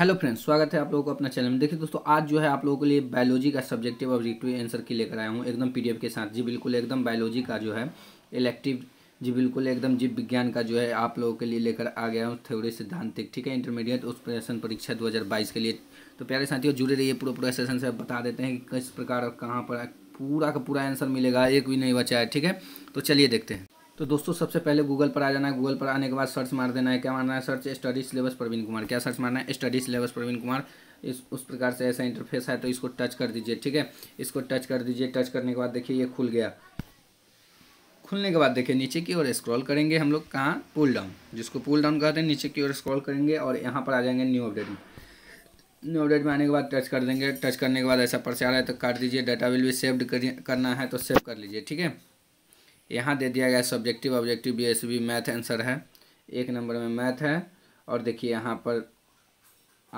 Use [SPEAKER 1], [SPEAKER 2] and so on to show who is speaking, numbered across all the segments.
[SPEAKER 1] hello friends स्वागत है आप लोगों को अपना चैनल में देखिए दोस्तों आज जो है आप लोगों के लिए बायोलॉजी का सब्जेक्टिव ऑब्जेक्टिव आंसर की लेकर आया हूँ एकदम पीडीएफ के साथ जी बिल्कुल एकदम बायोलॉजी का जो है इलेक्टिव जी बिल्कुल एकदम जीव विज्ञान का जो है आप लोगों के लिए लेकर आ गया हूँ थ्योरी सिद्धांतिक ठीक है इंटरमीडिएट उस प्रशन परीक्षा दो के लिए तो प्यारे साथियों जुड़े रहिए पूरा पूरे सेशन से बता देते हैं कि किस प्रकार कहाँ पर पूरा का पूरा आंसर मिलेगा एक भी नहीं बचा है ठीक है तो चलिए देखते हैं तो दोस्तों सबसे पहले गूगल पर आ जाना है गूगल पर आने के बाद सर्च मार देना है क्या मारना है search study syllabus Praveen Kumar क्या सर्च मारना है स्टडी सिलेबस प्रवीण कुमार इस उस प्रकार से ऐसा इंटरफेस है तो इसको टच कर दीजिए ठीक है इसको टच कर दीजिए टच करने के बाद देखिए ये खुल गया खुलने के बाद देखिए नीचे की ओर स्क्रॉल करेंगे हम लोग कहाँ पुल डाउन जिसको पुल डाउन कहते हैं नीचे की ओर स्क्रॉल करेंगे और यहाँ पर आ जाएंगे न्यू अपडेट में न्यू अपडेट में आने के बाद टच कर देंगे टच करने के बाद ऐसा पर्चा आ रहा है तो काट दीजिए डाटा विल भी सेव्ड करना है तो सेव कर लीजिए ठीक है यहाँ दे दिया गया subjective objective B S B math answer है एक नंबर में मैथ है और देखिए यहाँ पर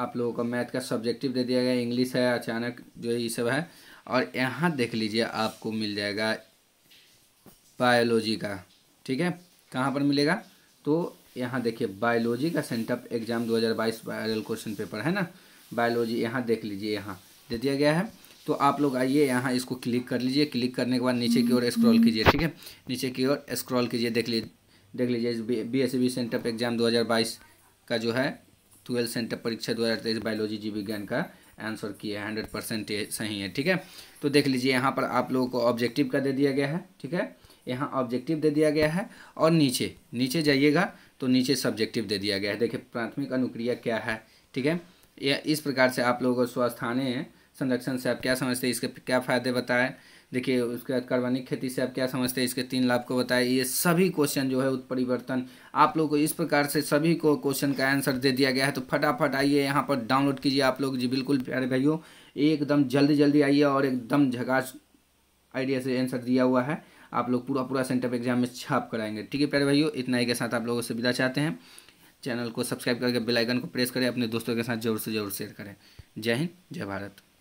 [SPEAKER 1] आप लोगों का मैथ का सब्जेक्टिव दे दिया गया इंग्लिश है अचानक जो ये सब है और यहाँ देख लीजिए आपको मिल जाएगा बायोलॉजी का ठीक है कहाँ पर मिलेगा तो यहाँ देखिए बायोलॉजी का sent up exam 2022 viral question paper है ना बायोलॉजी यहाँ देख लीजिए यहाँ दे दिया गया है तो आप लोग आइए यहाँ इसको क्लिक कर लीजिए क्लिक करने के बाद नीचे की ओर स्क्रॉल कीजिए ठीक है नीचे की ओर स्क्रॉल कीजिए देख लीजिए देख लीजिए B S B sent up exam 2022 का जो है ट्वेल्थ सेंटअप परीक्षा 2023 बायोलॉजी जीव विज्ञान का आंसर किया है हंड्रेड परसेंट सही है ठीक है तो देख लीजिए यहाँ पर आप लोगों को ऑब्जेक्टिव का दे दिया गया है ठीक है यहाँ ऑब्जेक्टिव दे दिया गया है और नीचे नीचे जाइएगा तो नीचे सब्जेक्टिव दे दिया गया है देखिए प्राथमिक अनुक्रिया क्या है ठीक है यह इस प्रकार से आप लोगों को स्वस्थाने संरक्षण से आप क्या समझते हैं इसके क्या फ़ायदे बताएं देखिए उसके बाद कार्बनिक खेती से आप क्या समझते हैं इसके तीन लाभ को बताएं ये सभी क्वेश्चन जो है उत्परिवर्तन आप लोग को इस प्रकार से सभी को क्वेश्चन का आंसर दे दिया गया है तो फटाफट आइए यहाँ पर डाउनलोड कीजिए आप लोग जी बिल्कुल प्यारे भाइयों एकदम जल्दी जल्दी आइए और एकदम झकास आइडिया से आंसर दिया हुआ है आप लोग पूरा पूरा सेंटर एग्जाम में छाप कराएंगे ठीक है प्यारे भाइयों इतना ही के साथ आप लोगों से विदा चाहते हैं चैनल को सब्सक्राइब करके बेल आइकन को प्रेस करें अपने दोस्तों के साथ जरूर से जरूर शेयर करें जय हिंद जय भारत